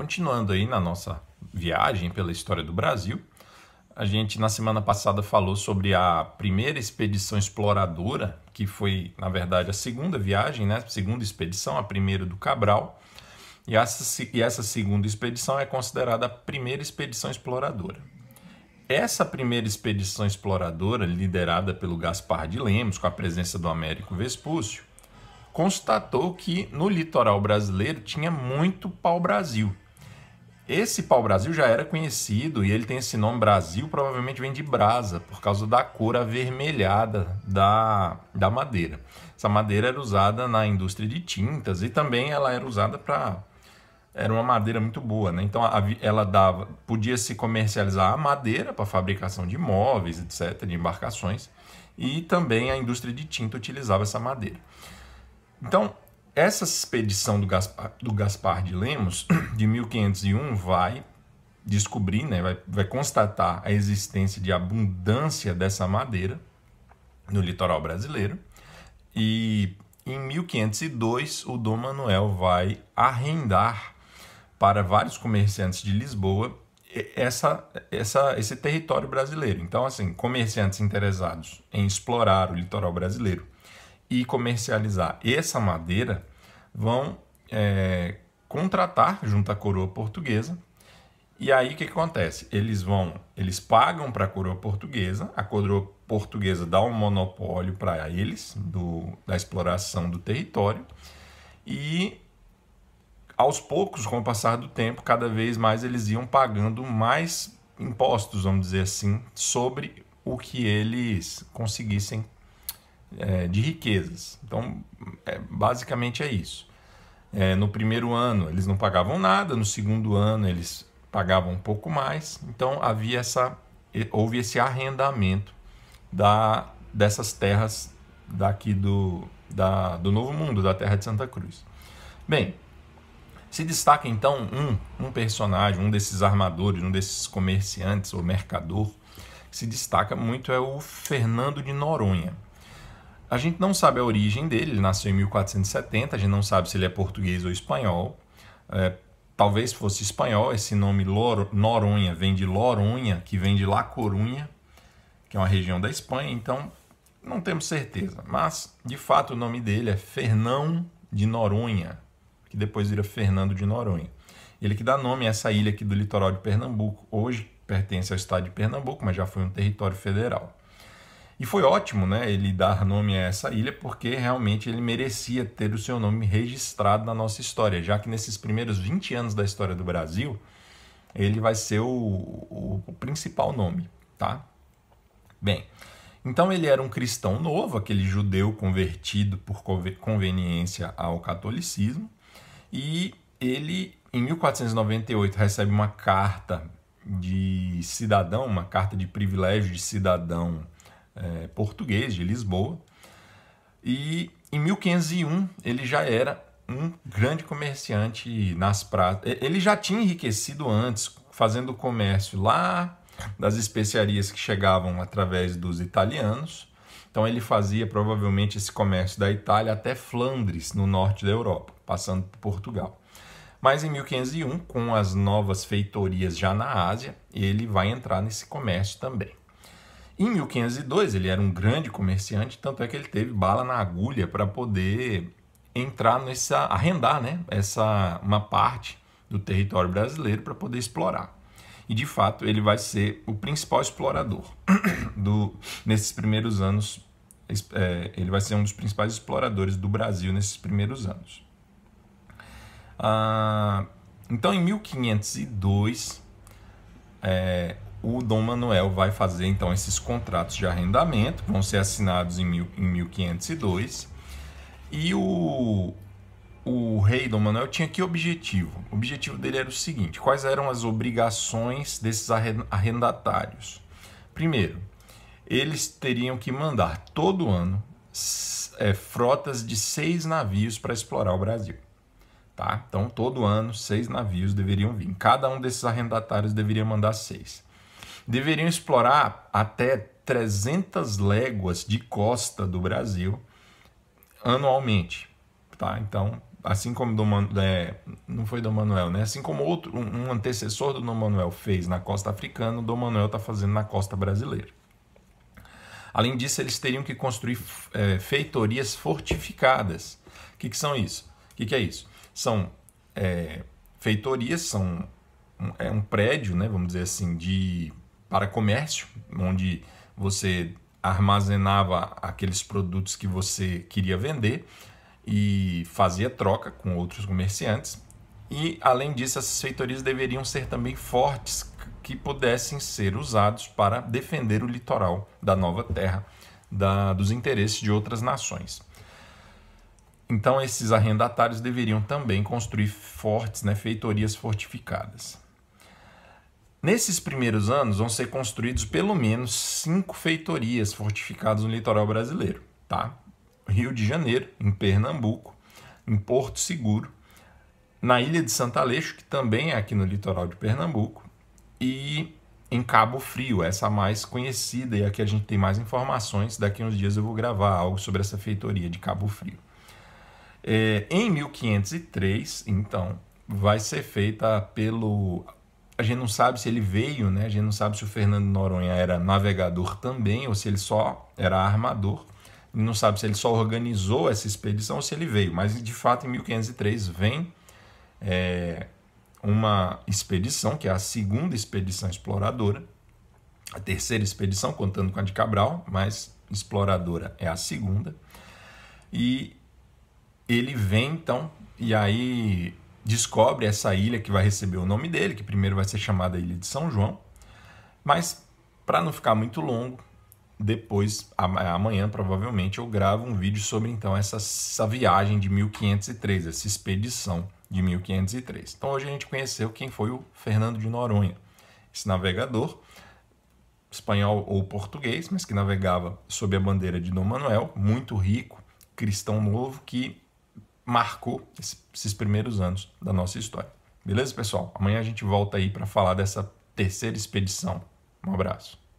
Continuando aí na nossa viagem pela história do Brasil, a gente na semana passada falou sobre a primeira expedição exploradora, que foi, na verdade, a segunda viagem, né? A segunda expedição, a primeira do Cabral. E essa, e essa segunda expedição é considerada a primeira expedição exploradora. Essa primeira expedição exploradora, liderada pelo Gaspar de Lemos, com a presença do Américo Vespúcio, constatou que no litoral brasileiro tinha muito pau-brasil esse pau-brasil já era conhecido e ele tem esse nome Brasil, provavelmente vem de brasa, por causa da cor avermelhada da, da madeira. Essa madeira era usada na indústria de tintas e também ela era usada para. Era uma madeira muito boa, né? Então a, ela dava, podia se comercializar a madeira para fabricação de móveis, etc., de embarcações, e também a indústria de tinta utilizava essa madeira. Então, essa expedição do Gaspar, do Gaspar de Lemos, de 1501, vai descobrir, né, vai, vai constatar a existência de abundância dessa madeira no litoral brasileiro. E em 1502, o Dom Manuel vai arrendar para vários comerciantes de Lisboa essa, essa, esse território brasileiro. Então, assim, comerciantes interessados em explorar o litoral brasileiro e comercializar essa madeira vão é, contratar junto à coroa portuguesa. E aí o que, acontece? Eles vão, eles pagam para a coroa portuguesa, a coroa portuguesa dá um monopólio para eles do, da exploração do território e aos poucos, com o passar do tempo, cada vez mais eles iam pagando mais impostos, vamos dizer assim, sobre o que eles conseguissem é, de riquezas. Então, é, basicamente é isso. É, no primeiro ano eles não pagavam nada, no segundo ano eles pagavam um pouco mais, então havia essa, houve esse arrendamento da, dessas terras daqui do, da, do Novo Mundo, da Terra de Santa Cruz. Bem, se destaca então um, um personagem, um desses armadores, um desses comerciantes ou mercador, que se destaca muito é o Fernando de Noronha. A gente não sabe a origem dele, ele nasceu em 1470, a gente não sabe se ele é português ou espanhol. É, talvez fosse espanhol, esse nome Loro, Noronha vem de Loronha, que vem de La Corunha, que é uma região da Espanha, então não temos certeza. Mas, de fato, o nome dele é Fernão de Noronha, que depois vira Fernando de Noronha. Ele que dá nome a essa ilha aqui do litoral de Pernambuco. Hoje pertence ao estado de Pernambuco, mas já foi um território federal. E foi ótimo, né, ele dar nome a essa ilha, porque realmente ele merecia ter o seu nome registrado na nossa história, já que nesses primeiros 20 anos da história do Brasil, ele vai ser o, o, o principal nome, tá? Bem, então ele era um cristão novo, aquele judeu convertido por conveniência ao catolicismo, e ele, em 1498, recebe uma carta de cidadão, uma carta de privilégio de cidadão é, português de Lisboa. E em 1501 ele já era um grande comerciante nas praças. Ele já tinha enriquecido antes, fazendo comércio lá das especiarias que chegavam através dos italianos. Então ele fazia provavelmente esse comércio da Itália até Flandres, no norte da Europa, passando por Portugal. Mas em 1501, com as novas feitorias já na Ásia, ele vai entrar nesse comércio também. Em 1502, ele era um grande comerciante, tanto é que ele teve bala na agulha para poder entrar nessa arrendar, né, essa uma parte do território brasileiro para poder explorar. E de fato, ele vai ser o principal explorador do nesses primeiros anos é, ele vai ser um dos principais exploradores do Brasil nesses primeiros anos. Ah, então, em 1502, é, o Dom Manuel vai fazer então esses contratos de arrendamento, vão ser assinados em, mil, em 1502. E o, o rei Dom Manuel tinha que objetivo? O objetivo dele era o seguinte: quais eram as obrigações desses arrendatários? Primeiro, eles teriam que mandar todo ano é, frotas de seis navios para explorar o Brasil. Tá? Então, todo ano, seis navios deveriam vir. Cada um desses arrendatários deveria mandar seis deveriam explorar até 300 léguas de costa do Brasil anualmente. Tá? Então, assim como do Man... É, não foi Dom Manuel, né? Assim como outro, um antecessor do Dom Manuel fez na costa africana, o Dom Manuel está fazendo na costa brasileira. Além disso, eles teriam que construir é, feitorias fortificadas. O que, que, são isso? O que, que, é isso? São é, feitorias, são é um prédio, né? Vamos dizer assim, de para comércio, onde você armazenava aqueles produtos que você queria vender e fazia troca com outros comerciantes. E além disso, essas feitorias deveriam ser também fortes que pudessem ser usados para defender o litoral da nova terra da, dos interesses de outras nações. Então, esses arrendatários deveriam também construir fortes, né, feitorias fortificadas. Nesses primeiros anos vão ser construídos pelo menos cinco feitorias fortificadas no litoral brasileiro, tá? Rio de Janeiro, em Pernambuco, em Porto Seguro, na Ilha de Santaleixo, que também é aqui no litoral de Pernambuco, e em Cabo Frio, essa mais conhecida e aqui a gente tem mais informações. Daqui uns dias eu vou gravar algo sobre essa feitoria de Cabo Frio. É, em 1503, então, vai ser feita pelo a gente não sabe se ele veio, né? A gente não sabe se o Fernando Noronha era navegador também ou se ele só era armador. Não sabe se ele só organizou essa expedição ou se ele veio. Mas de fato, em 1503 vem é, uma expedição que é a segunda expedição exploradora, a terceira expedição contando com a de Cabral, mas exploradora é a segunda. E ele vem então e aí descobre essa ilha que vai receber o nome dele, que primeiro vai ser chamada Ilha de São João. Mas para não ficar muito longo, depois amanhã provavelmente eu gravo um vídeo sobre então essa, essa viagem de 1503, essa expedição de 1503. Então hoje a gente conheceu quem foi o Fernando de Noronha, esse navegador espanhol ou português, mas que navegava sob a bandeira de Dom Manuel, muito rico, cristão novo que marcou esses primeiros anos da nossa história. Beleza, pessoal? Amanhã a gente volta aí para falar dessa terceira expedição. Um abraço.